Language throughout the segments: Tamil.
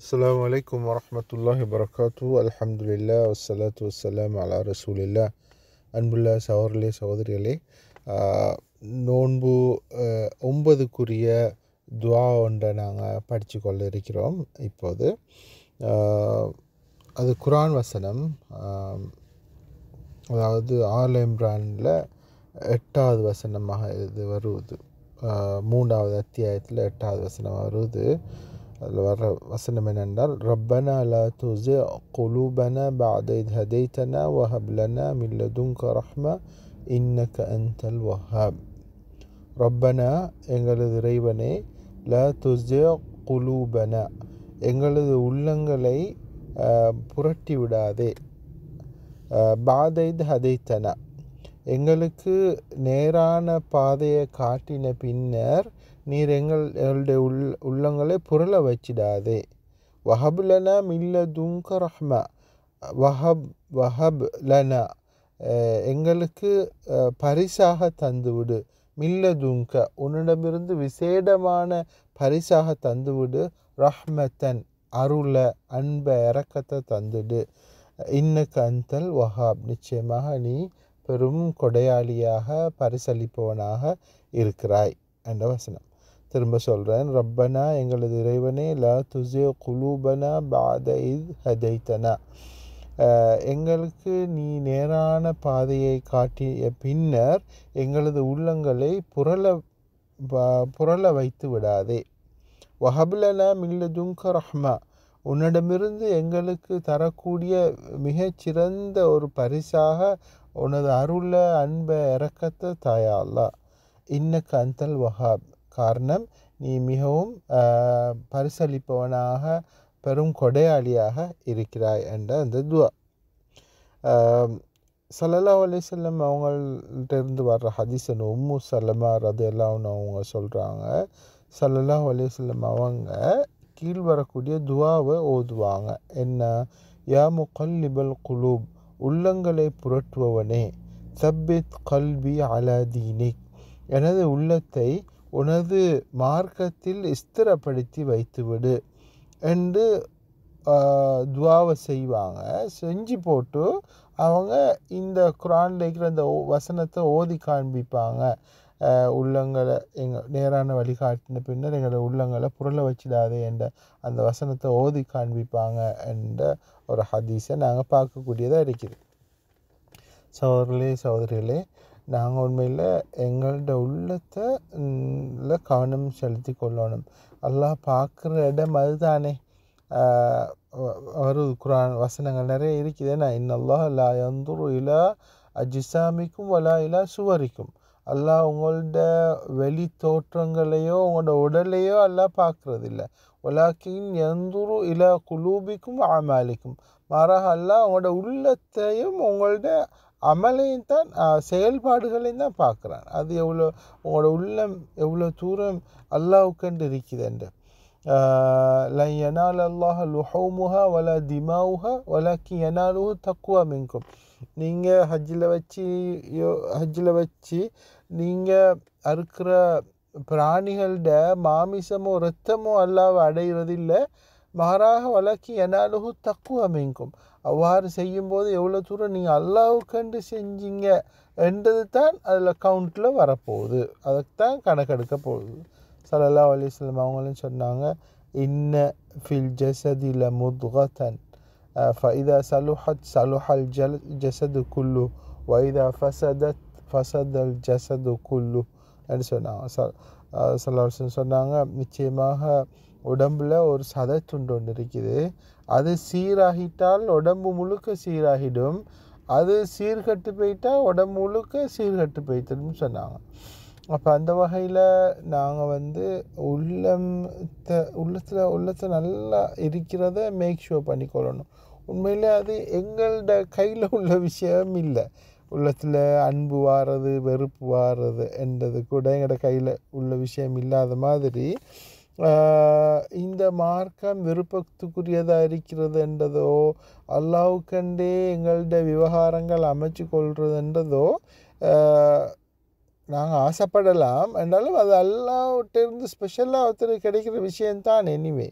அஸ்லாம் வலைக்கம் வரமத்துல்லாஹி வரகாத்து அலமதுல்லா வசலாத்து வசலாம் அலா ரசூலில்லா அன்புள்ள சவர்களே சகோதரிகளே நோன்பு ஒன்பதுக்குரிய துவா ஒன்றை நாங்கள் படித்து கொள்ள இருக்கிறோம் இப்போது அது குரான் வசனம் அதாவது ஆல் இம்ரானில் எட்டாவது வசனமாக இது வருவது மூன்றாவது அத்தியாயத்தில் எட்டாவது வசனமாக வருவது அதில் வர்ற வசனம் என்னென்றால் ரப்பனா லா துசே குலூபனா பாத இத் ஹதைத்தனா வஹப்லனா மில்லதுங்க ரஹ்மா இன்னக அந்தல் வஹாப் ரப்பனா எங்களது இறைவனே லா துசே குலூபனா எங்களது உள்ளங்களை புரட்டி விடாதே பாதைத் ஹதைத்தனா எங்களுக்கு நேரான பாதையை காட்டின பின்னர் நீர் எங்கள் எங்களுடைய உள் உள்ளங்களை புரள வச்சிடாதே வஹப் லனா மில்ல துங்க ரஹ்மா வஹப் வஹப் லனா எங்களுக்கு பரிசாக தந்துவிடு மில்ல துங்க உன்னிடமிருந்து விசேடமான பரிசாக தந்துவிடு ரஹ்மத்தன் அருளை அன்பை இறக்கத்தை தந்துடு இன்னக்கு அந்தல் வஹாப் நிச்சயமாக நீ பெரும் கொடையாளியாக பரிசளிப்பவனாக இருக்கிறாய் என்ற வசனம் திரும்ப சொல்கிறேன் ரப்பனா எங்களது இறைவனே லா துசே குலூபனா பாத இத் ஹதைத்தனா எங்களுக்கு நீ நேரான பாதையை காட்டிய பின்னர் எங்களது உள்ளங்களை புரள புரள வைத்து விடாதே வஹபுலனா மில்லதுங்க ரஹ்மா உன்னிடமிருந்து எங்களுக்கு தரக்கூடிய மிகச்சிறந்த ஒரு பரிசாக உனது அருள அன்ப இறக்கத்தை தாயா அல்லா இன்னக்கு அந்தல் வஹாப் காரணம் நீ மிகவும் பரிசளிப்பவனாக பெரும் கொடையாளியாக இருக்கிறாய் என்ற அந்த துவா சல்லல்லா செல்லம் அவங்கள்டிருந்து வர்ற ஹதிசன் உம்மு சல்லமா ரது எல்லாம் அவங்க சொல்கிறாங்க சல்லல்லா செல்லம் அவங்க கீழ் வரக்கூடிய துவாவை ஓதுவாங்க என்ன யா நிபல் குலூப் உள்ளங்களை புரட்டுபவனே சப்பித் கல்வி அலாதீனிக் எனது உள்ளத்தை உனது மார்க்கத்தில் ஸ்திரப்படுத்தி வைத்துவிடு என்று துவாவை செய்வாங்க செஞ்சு போட்டு அவங்க இந்த குரான் இருக்கிற அந்த வசனத்தை ஓதி காண்பிப்பாங்க உள்ளங்களை எங்கள் நேரான வழிகாட்டின பின்னர் எங்களோட உள்ளங்களை புரள வச்சிடாது என்ற அந்த வசனத்தை ஓதி காண்பிப்பாங்க என்ற ஒரு ஹதீஸை நாங்கள் பார்க்கக்கூடியதாக இருக்குது சகோதரர்களே சோதரிகளே நாங்கள் உண்மையில் எங்களோட உள்ளத்தை கவனம் செலுத்தி கொள்ளணும் எல்லாம் பார்க்குற இடம் அதுதானே வரு குரான் வசனங்கள் நிறைய இருக்குது ஏன்னா இன்னல்லாஹ் லா எந்தூர் இலா அஜிசாமிக்கும் வலா இலா சுவரிக்கும் அல்லாஹ் உங்களோட வெளி தோற்றங்களையோ உங்களோட உடலையோ எல்லாம் பார்க்குறதில்ல ஒலாக்கின் எந்தூரு இலா குலூபிக்கும் ஆமாலிக்கும் மாறாக அல்லா உங்களோட உள்ளத்தையும் உங்களோட அமலையும் தான் செயல்பாடுகளையும் தான் பார்க்குறான் அது எவ்வளோ உங்களோட உள்ளம் எவ்வளோ தூரம் அல்லாவுக்கண்டு இருக்குதுன்ற لن ينال முஹா வல திமாவுஹா دماؤها ولكن يناله தக்குவா منكم நீங்கள் ஹஜ்ஜில் வச்சு யோ ஹஜ்ஜில் வச்சு நீங்கள் அறுக்கிற பிராணிகளோட மாமிசமோ ரத்தமோ அல்லாவை அடைகிறது மாறாக வளர்க்கி என்னாலும் தக்குவ மிங்கும் அவ்வாறு செய்யும்போது எவ்வளோ தூரம் நீங்கள் அல்லாவுக்கண்டு செஞ்சீங்க என்றது தான் அதில் கவுண்டில் வரப்போகுது அதைத்தான் கணக்கெடுக்க போகுது சலல்லா அலிஸ்லாம் அவங்களும் சொன்னாங்க இன்ன ஃபில் ஜசதில முதுகன் ஃபைதா சலுஹத் சலுஹல் ஜல் ஜசது குல்லு வைதா ஃபசதத் ஃபசதல் ஜசது குல்லு என்று சொன்னாங்க சல்லாசன் சொன்னாங்க நிச்சயமாக உடம்பில் ஒரு சதை துண்டு ஒன்று இருக்குது அது சீராகிட்டால் உடம்பு முழுக்க சீராகிடும் அது சீர்கட்டு போயிட்டால் உடம்பு முழுக்க சீர்கட்டு போயிட்டுன்னு சொன்னாங்க அப்போ அந்த வகையில் நாங்கள் வந்து உள்ளத்தை உள்ளத்தில் உள்ளத்தை நல்லா இருக்கிறத மேக் ஷூர் பண்ணிக்கொள்ளணும் உண்மையில் அது எங்களோட கையில் உள்ள விஷயம் இல்லை உள்ளத்தில் அன்பு வாரது வெறுப்பு வாரது என்றது கூட எங்களோட கையில் உள்ள விஷயம் இல்லாத மாதிரி இந்த மார்க்கம் விருப்பத்துக்குரியதாக இருக்கிறது என்றதோ அல்லாவுக்கண்டே எங்கள்ட விவகாரங்கள் அமைச்சு கொள்வது என்றதோ நாங்கள் ஆசைப்படலாம் என்றாலும் அது அல்லாவிட்டிருந்து ஸ்பெஷலாக ஒருத்தர் கிடைக்கிற விஷயம்தான் எனிவே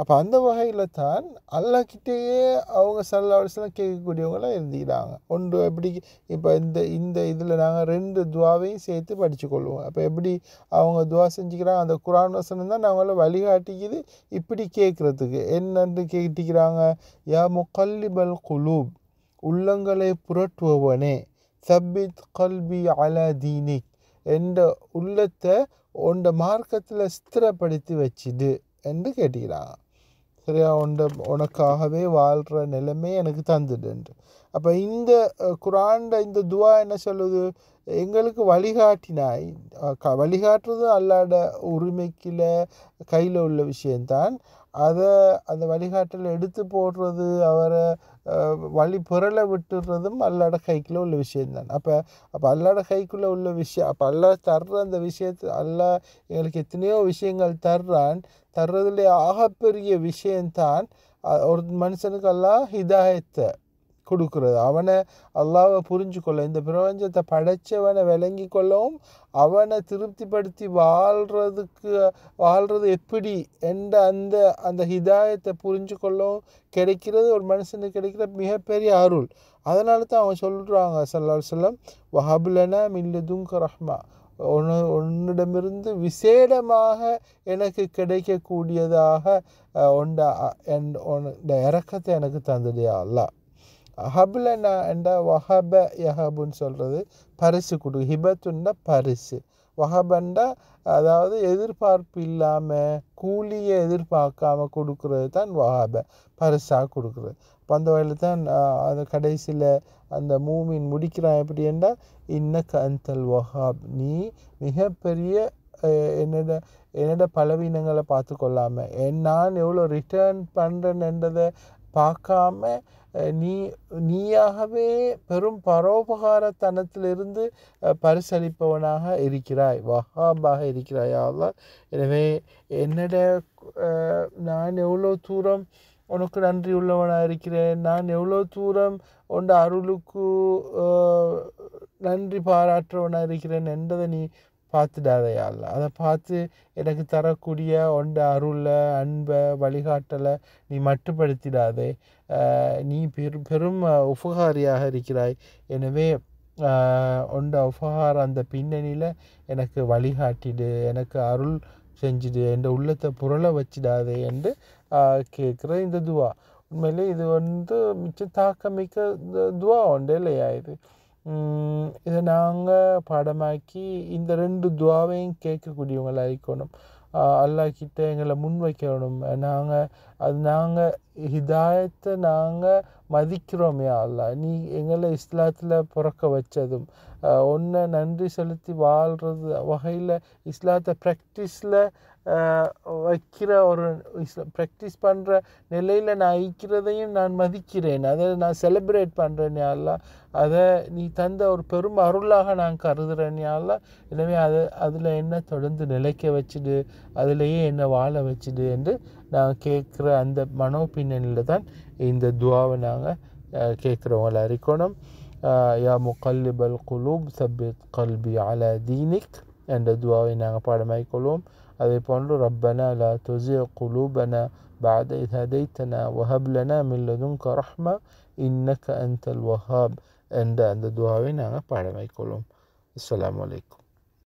அப்போ அந்த வகையில் தான் அல்லாக்கிட்டேயே அவங்க சல்லாவரிசெல்லாம் கேட்கக்கூடியவங்களாம் இருந்துக்கிறாங்க ஒன்று எப்படி இப்போ இந்த இந்த இதில் நாங்கள் ரெண்டு துவாவையும் சேர்த்து படித்து கொள்வோம் அப்போ எப்படி அவங்க துவா செஞ்சுக்கிறாங்க அந்த குரான் வசனம் தான் நாங்களும் வழிகாட்டிக்குது இப்படி கேட்குறதுக்கு என்னன்னு கேட்டிக்கிறாங்க யா முக்கல்லிபல் குலூப் உள்ளங்களை புரட்டுவவனே சபித் கல்வி அலதீனிக் என்ற உள்ளத்தை உண்ட மார்க்கத்தில் ஸ்திரப்படுத்தி வச்சுது என்று கேட்டுக்கிறாங்க சரியா உண்ட உனக்காகவே வாழ்கிற நிலைமை எனக்கு தந்துடுன்ட்டு அப்போ இந்த குரான்ட இந்த துவா என்ன சொல்லுது எங்களுக்கு வழிகாட்டினாய் க வழிகாட்டுறது அல்லாட உரிமைக்கில் கையில் உள்ள விஷயந்தான் அதை அந்த வழிகாட்டில் எடுத்து போடுறது அவரை வழி புரளை விட்டுடுறதும் அல்லாட கைக்குள்ளே உள்ள விஷயந்தான் அப்போ அப்போ அல்லாட கைக்குள்ளே உள்ள விஷயம் அப்போ அல்லா தர்ற அந்த விஷயத்து அல்லா எங்களுக்கு எத்தனையோ விஷயங்கள் தர்றான் தர்றதுலேயே ஆகப்பெரிய விஷயம்தான் ஒரு மனுஷனுக்கெல்லாம் ஹிதாயத்தை கொடுக்குறது அவனை அல்லாவை புரிஞ்சு கொள்ள இந்த பிரபஞ்சத்தை படைச்சவனை விளங்கி கொள்ளவும் அவனை திருப்திப்படுத்தி வாழ்கிறதுக்கு வாழ்கிறது எப்படி என்ற அந்த அந்த ஹிதாயத்தை புரிஞ்சு கொள்ளவும் கிடைக்கிறது ஒரு மனுஷனுக்கு கிடைக்கிற மிகப்பெரிய அருள் அதனால தான் அவங்க சொல்கிறாங்க சல்லா சொல்லம் வஹபுலனா மில்லதுங்க ரஹ்மா ஒன்று உன்னிடமிருந்து விசேடமாக எனக்கு கிடைக்கக்கூடியதாக உண்ட என் உன் இந்த இறக்கத்தை எனக்கு தந்ததையா அல்லா ஹபுலனா என்ற வஹப யஹபுன்னு சொல்கிறது பரிசு கொடு ஹிபத்துன்னா பரிசு வஹபண்டா அதாவது எதிர்பார்ப்பு இல்லாமல் கூலியை எதிர்பார்க்காம கொடுக்கறது தான் வஹப பரிசாக கொடுக்குறது இப்போ அந்த வகையில் தான் அந்த கடைசியில் அந்த மூமின் முடிக்கிறான் எப்படி என்றால் இன்ன கந்தல் வஹாப் நீ மிகப்பெரிய என்னோட என்னோட பலவீனங்களை பார்த்து கொள்ளாமல் நான் எவ்வளோ ரிட்டர்ன் பண்ணுறேன்ன்றதை பார்க்காம நீ நீயாகவே பெரும் பரோபகார தனத்திலிருந்து பரிசளிப்பவனாக இருக்கிறாய் வஹாபாக இருக்கிறாய் அவ்வளோ எனவே என்னோட நான் எவ்வளோ தூரம் உனக்கு நன்றி உள்ளவனாக இருக்கிறேன் நான் எவ்வளோ தூரம் உண்ட அருளுக்கு நன்றி பாராட்டுறவனாக இருக்கிறேன் என்றதை நீ பார்த்துடாதையா இல்லை அதை பார்த்து எனக்கு தரக்கூடிய ஒன்ற அருளை அன்பை வழிகாட்டலை நீ மட்டுப்படுத்திடாதே நீ பெரு பெரும் உபகாரியாக இருக்கிறாய் எனவே ஒன்ற உபகாரம் அந்த பின்னணியில் எனக்கு வழிகாட்டிடு எனக்கு அருள் செஞ்சுடு என் உள்ளத்தை பொருளை வச்சிடாதே என்று கேட்குற இந்த துவா உண்மையிலே இது வந்து மிச்சம் தாக்கமிக்க துவா ஒன்றே இல்லையா இது இதை நாங்கள் படமாக்கி இந்த ரெண்டு துவாவையும் கேட்கக்கூடியவங்களாக இருக்கணும் அல்லா கிட்ட எங்களை முன்வைக்கணும் நாங்கள் அது நாங்கள் ஹிதாயத்தை நாங்கள் மதிக்கிறோமே அல்ல நீ எங்களை இஸ்லாத்தில் பிறக்க வச்சதும் ஒன்றை நன்றி செலுத்தி வாழ்கிறது வகையில் இஸ்லாத்தை ப்ராக்டிஸில் வைக்கிற ஒரு ப்ராக்டிஸ் பண்ணுற நிலையில் நான் ஈக்கிறதையும் நான் மதிக்கிறேன் அதை நான் செலிப்ரேட் பண்ணுறேனே அல்ல அதை நீ தந்த ஒரு பெரும் அருளாக நான் கருதுறேனே அல்ல எனவே அதை அதில் என்ன தொடர்ந்து நிலைக்க வச்சுடு அதுலேயே என்னை வாழ வச்சுடு என்று நாங்கள் கேட்குற அந்த மனோ பின்னணியில் தான் இந்த துவாவை நாங்கள் கேட்குறவங்களா இருக்கணும் யா முகல்லிபல் குலூப் சபித் கல்பி அல தீனிக் என்ற துவாவை நாங்கள் பாடமாய்க்கொள்வோம் அதே போன்று ரப்பனா லா துசிய குலூபனா بعد إذ هديتنا وهب لنا من لدنك رحمة إنك أنت الوهاب عند عند دعاءنا بعد ما يقولون السلام عليكم